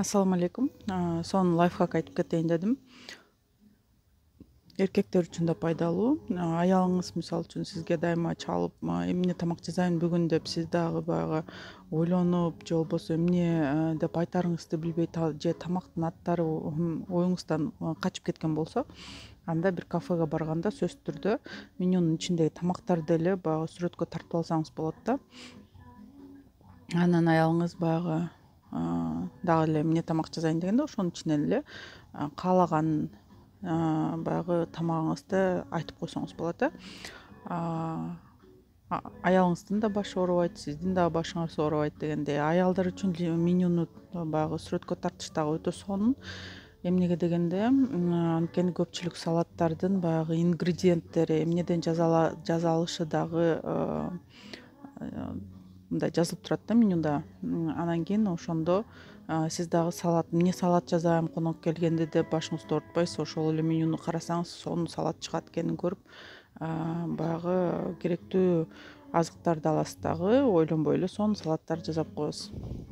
ассалому алейкум сонун лайфхак айтып кетейин дедим эркектер үчүн да пайдалуу аялыңыз мисалы үчүн сизге дайыма чалып эмне тамак жасайын бүгүн деп сиз дагы баягы ойлонуп же болбосо эмне деп айтарыңызды билбей же тамактын аттары оюңуздан качып кеткен болсо анда бир кафеге барганда сөзсүз түрдө менюнун ичиндеги тамактарды эле баягы сүрөткө тартып алсаңыз болот да анан аялыңыз баягы дагы эле эмне тамак жасайын дегенде ошонун ичинен эле каалаган баягы тамагыңызды айтып койсоңуз болот э аялыңыздын да башы оорубайт сиздин дагы башыңыз оорубайт дегендей аялдар үчүн менюну баягы сүрөткө тартыш дагы өтө сонун эмнеге дегенде анткени көпчүлүк салаттардын баягы ингредиенттери эмнеден жасалышы дагы э, мындай жазылып турат да менюда анан кийин ошондо сиз дагы салат эмне салат жасайм конок келгенде деп башыңызды оорутпайсыз ошол эле менюну карасаңыз сонун салат чыгат экенин көрүп баягы керектүү азыктарды аласыз дагы ойлонбой эле сонун салаттарды жасап коесуз